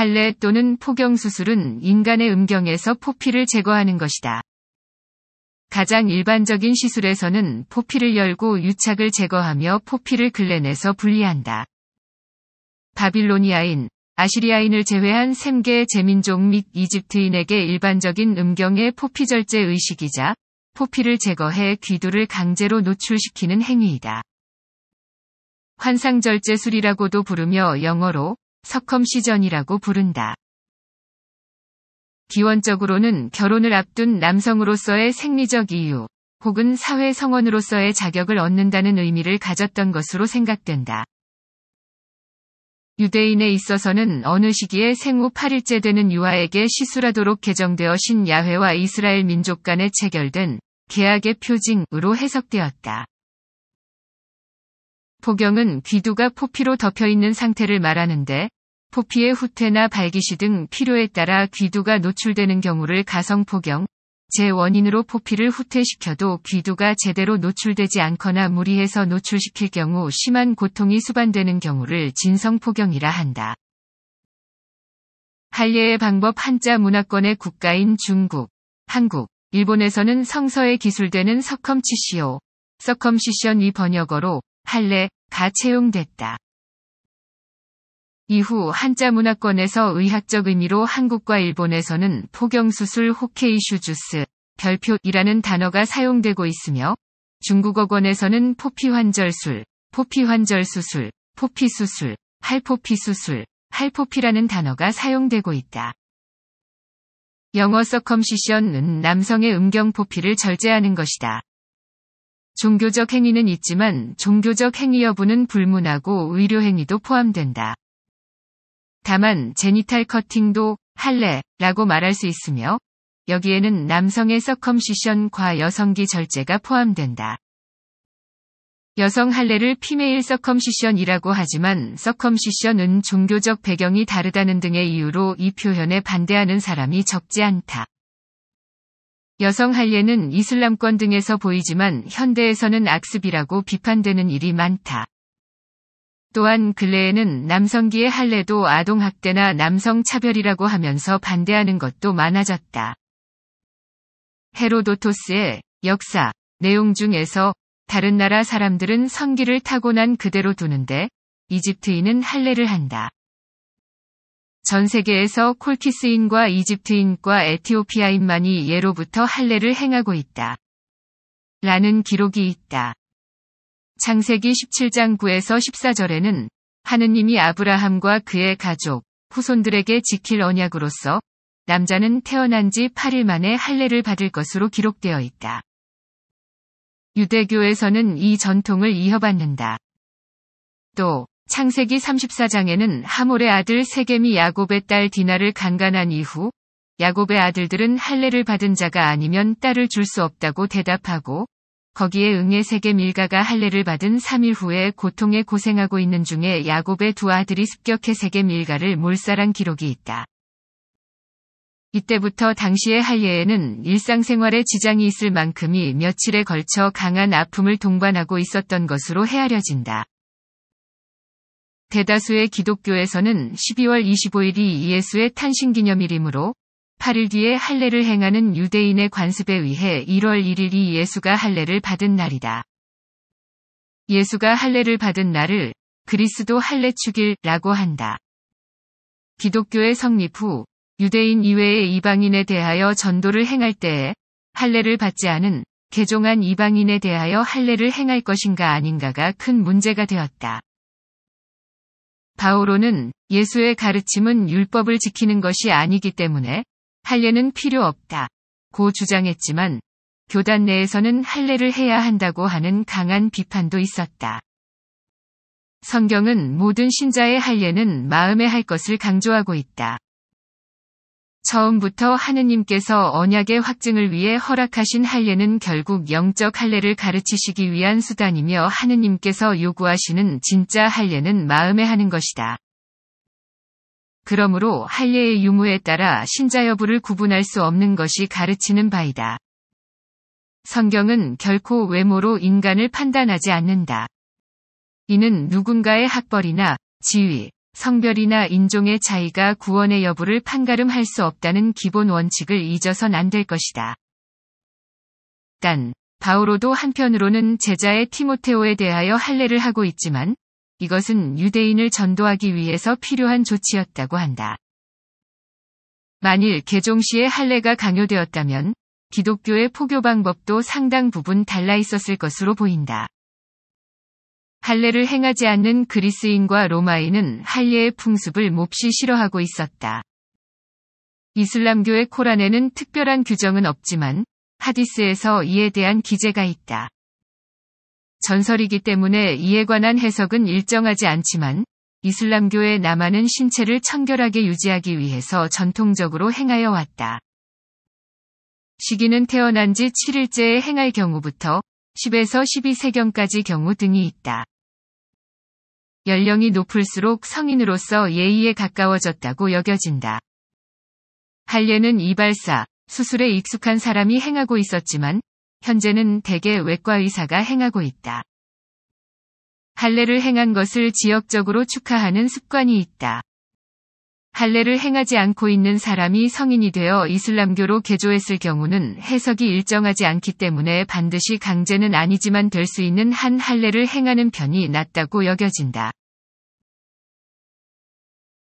발레 또는 포경 수술은 인간의 음경에서 포피를 제거하는 것이다. 가장 일반적인 시술에서는 포피를 열고 유착을 제거하며 포피를 글래에서 분리한다. 바빌로니아인, 아시리아인을 제외한 샘계 제민족 및 이집트인에게 일반적인 음경의 포피절제 의식이자 포피를 제거해 귀두를 강제로 노출시키는 행위이다. 환상절제술이라고도 부르며 영어로 석험시전이라고 부른다. 기원적으로는 결혼을 앞둔 남성으로서의 생리적 이유 혹은 사회 성원으로서의 자격을 얻는다는 의미를 가졌던 것으로 생각된다. 유대인에 있어서는 어느 시기에 생후 8일째 되는 유아에게 시술하도록 개정되어 신야회와 이스라엘 민족 간에 체결된 계약의 표징으로 해석되었다. 포경은 귀두가 포피로 덮여 있는 상태를 말하는데 포피의 후퇴나 발기시 등 필요에 따라 귀두가 노출되는 경우를 가성 포경, 제 원인으로 포피를 후퇴시켜도 귀두가 제대로 노출되지 않거나 무리해서 노출시킬 경우 심한 고통이 수반되는 경우를 진성포경이라 한다. 한례의 방법 한자 문화권의 국가인 중국, 한국, 일본에서는 성서에 기술되는 석컴치시오, 서컴시션이 번역어로 판례가 채용됐다. 이후 한자 문화권에서 의학적 의미로 한국과 일본에서는 포경수술 호케이 슈주스, 별표이라는 단어가 사용되고 있으며 중국어권에서는 포피환절술, 포피환절수술, 포피수술, 할포피수술, 할포피라는 단어가 사용되고 있다. 영어 서컴시션은 남성의 음경 포피를 절제하는 것이다. 종교적 행위는 있지만 종교적 행위 여부는 불문하고 의료 행위도 포함된다. 다만 제니탈 커팅도 할례라고 말할 수 있으며 여기에는 남성의 서컴시션과 여성기 절제가 포함된다. 여성 할례를 피메일 서컴시션이라고 하지만 서컴시션은 종교적 배경이 다르다는 등의 이유로 이 표현에 반대하는 사람이 적지 않다. 여성 할례는 이슬람권 등에서 보이지만 현대에서는 악습이라고 비판되는 일이 많다. 또한 근래에는 남성기의 할례도 아동학대나 남성차별이라고 하면서 반대하는 것도 많아졌다. 헤로도토스의 역사, 내용 중에서 다른 나라 사람들은 성기를 타고난 그대로 두는데 이집트인은 할례를 한다. 전 세계에서 콜키스인과 이집트인과 에티오피아인만이 예로부터 할례를 행하고 있다. 라는 기록이 있다. 창세기 17장 9에서 14절에는 하느님이 아브라함과 그의 가족, 후손들에게 지킬 언약으로서 남자는 태어난 지 8일 만에 할례를 받을 것으로 기록되어 있다. 유대교에서는 이 전통을 이어받는다. 또 창세기 34장에는 하몰의 아들 세겜이 야곱의 딸 디나를 강간한 이후 야곱의 아들들은 할례를 받은 자가 아니면 딸을 줄 수 없다고 대답하고 거기에 응해 세겜 일가가 할례를 받은 3일 후에 고통에 고생하고 있는 중에 야곱의 두 아들이 습격해 세겜 일가를 몰살한 기록이 있다. 이때부터 당시의 할례에는 일상생활에 지장이 있을 만큼이 며칠에 걸쳐 강한 아픔을 동반하고 있었던 것으로 헤아려진다. 대다수의 기독교에서는 12월 25일이 예수의 탄신기념일이므로 8일 뒤에 할례를 행하는 유대인의 관습에 의해 1월 1일이 예수가 할례를 받은 날이다. 예수가 할례를 받은 날을 그리스도 할례 축일라고 이 한다. 기독교의 성립 후 유대인 이외의 이방인에 대하여 전도를 행할 때에 할례를 받지 않은 개종한 이방인에 대하여 할례를 행할 것인가 아닌가가 큰 문제가 되었다. 바오로는 예수의 가르침은 율법을 지키는 것이 아니기 때문에 할례는 필요 없다. 고 주장했지만 교단 내에서는 할례를 해야 한다고 하는 강한 비판도 있었다. 성경은 모든 신자의 할례는 마음에 할 것을 강조하고 있다. 처음부터 하느님께서 언약의 확증을 위해 허락하신 할례는 결국 영적 할례를 가르치시기 위한 수단이며 하느님께서 요구하시는 진짜 할례는 마음에 하는 것이다. 그러므로 할례의 유무에 따라 신자 여부를 구분할 수 없는 것이 가르치는 바이다. 성경은 결코 외모로 인간을 판단하지 않는다. 이는 누군가의 학벌이나 지위, 성별이나 인종의 차이가 구원의 여부를 판가름할 수 없다는 기본 원칙을 잊어선 안 될 것이다. 단, 바오로도 한편으로는 제자의 티모테오에 대하여 할례를 하고 있지만 이것은 유대인을 전도하기 위해서 필요한 조치였다고 한다. 만일 개종시에 할례가 강요되었다면 기독교의 포교 방법도 상당 부분 달라 있었을 것으로 보인다. 할례를 행하지 않는 그리스인과 로마인은 할례의 풍습을 몹시 싫어하고 있었다. 이슬람교의 코란에는 특별한 규정은 없지만 하디스에서 이에 대한 기재가 있다. 전설이기 때문에 이에 관한 해석은 일정하지 않지만 이슬람교의 남아은 신체를 청결하게 유지하기 위해서 전통적으로 행하여 왔다. 시기는 태어난 지 7일째에 행할 경우부터 10에서 12세경까지 경우 등이 있다. 연령이 높을수록 성인으로서 예의에 가까워졌다고 여겨진다. 한례는 이발사, 수술에 익숙한 사람이 행하고 있었지만 현재는 대개 외과 의사가 행하고 있다. 할례를 행한 것을 지역적으로 축하하는 습관이 있다. 할례를 행하지 않고 있는 사람이 성인이 되어 이슬람교로 개조했을 경우는 해석이 일정하지 않기 때문에 반드시 강제는 아니지만 될 수 있는 한 할례를 행하는 편이 낫다고 여겨진다.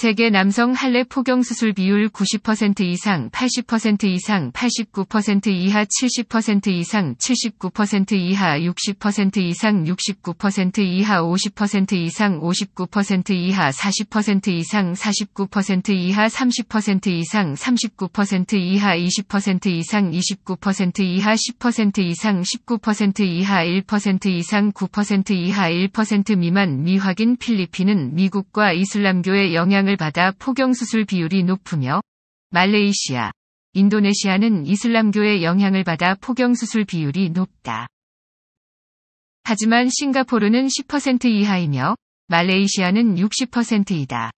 세계 남성 할례 포경 수술 비율 90% 이상, 80% 이상, 89% 이하, 70% 이상, 79% 이하, 60% 이상, 69% 이하, 50% 이상, 59% 이하, 40% 이상, 49% 이하, 30% 이상, 39% 이하, 20% 이상, 29% 이하, 10% 이상, 19% 이하, 1% 이상, 9% 이하, 1% 미만 미확인 필리핀은 미국과 이슬람교의 영향을 지원을 받아 포경수술 비율이 높으며 말레이시아, 인도네시아는 이슬람교의 영향을 받아 포경수술 비율이 높다. 하지만 싱가포르는 10% 이하이며 말레이시아는 60%이다.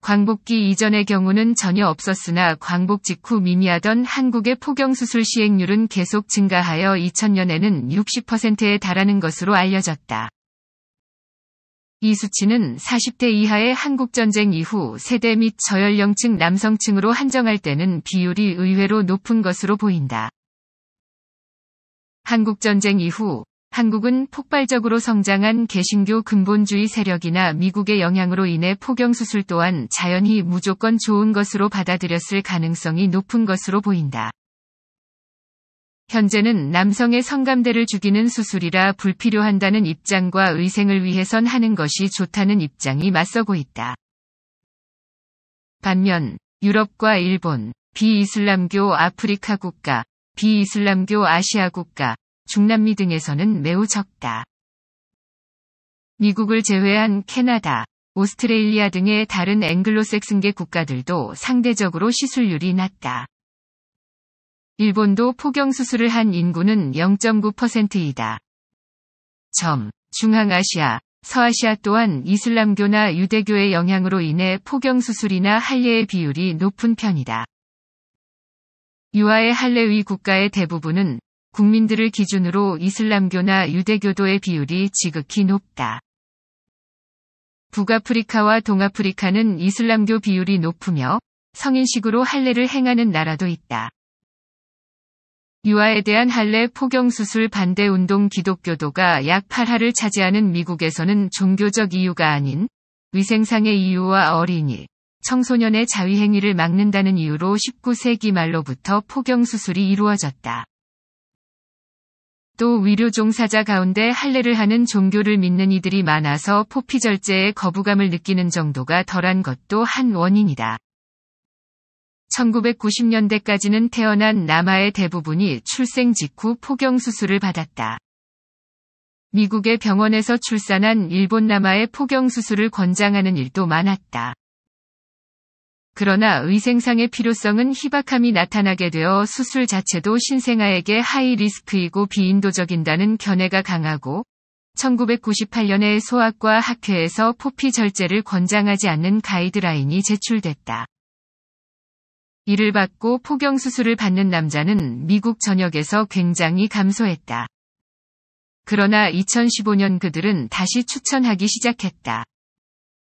광복기 이전의 경우는 전혀 없었으나 광복 직후 미미하던 한국의 포경수술 시행률은 계속 증가하여 2000년에는 60%에 달하는 것으로 알려졌다. 이 수치는 40대 이하의 한국전쟁 이후 세대 및 저연령층 남성층으로 한정할 때는 비율이 의외로 높은 것으로 보인다. 한국전쟁 이후 한국은 폭발적으로 성장한 개신교 근본주의 세력이나 미국의 영향으로 인해 포경수술 또한 자연히 무조건 좋은 것으로 받아들였을 가능성이 높은 것으로 보인다. 현재는 남성의 성감대를 죽이는 수술이라 불필요한다는 입장과 의생을 위해선 하는 것이 좋다는 입장이 맞서고 있다. 반면 유럽과 일본, 비이슬람교 아프리카 국가, 비이슬람교 아시아 국가, 중남미 등에서는 매우 적다. 미국을 제외한 캐나다, 오스트레일리아 등의 다른 앵글로색슨계 국가들도 상대적으로 시술률이 낮다. 일본도 포경수술을 한 인구는 0.9%이다. 점. 중앙아시아, 서아시아 또한 이슬람교나 유대교의 영향으로 인해 포경수술이나 할례의 비율이 높은 편이다. 유아의 할례위 국가의 대부분은 국민들을 기준으로 이슬람교나 유대교도의 비율이 지극히 높다. 북아프리카와 동아프리카는 이슬람교 비율이 높으며 성인식으로 할례를 행하는 나라도 있다. 유아에 대한 할례 포경수술 반대 운동 기독교도가 약 8할을 차지하는 미국에서는 종교적 이유가 아닌 위생상의 이유와 어린이, 청소년의 자위행위를 막는다는 이유로 19세기 말로부터 포경수술이 이루어졌다. 또 위료종사자 가운데 할례를 하는 종교를 믿는 이들이 많아서 포피절제에 거부감을 느끼는 정도가 덜한 것도 한 원인이다. 1990년대까지는 태어난 남아의 대부분이 출생 직후 포경수술을 받았다. 미국의 병원에서 출산한 일본 남아의 포경수술을 권장하는 일도 많았다. 그러나 의생상의 필요성은 희박함이 나타나게 되어 수술 자체도 신생아에게 하이 리스크이고 비인도적인다는 견해가 강하고 1998년에 소아과 학회에서 포피 절제를 권장하지 않는 가이드라인이 제출됐다. 이를 받고 포경 수술을 받는 남자는 미국 전역에서 굉장히 감소했다. 그러나 2015년 그들은 다시 추천하기 시작했다.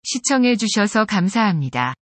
시청해주셔서 감사합니다.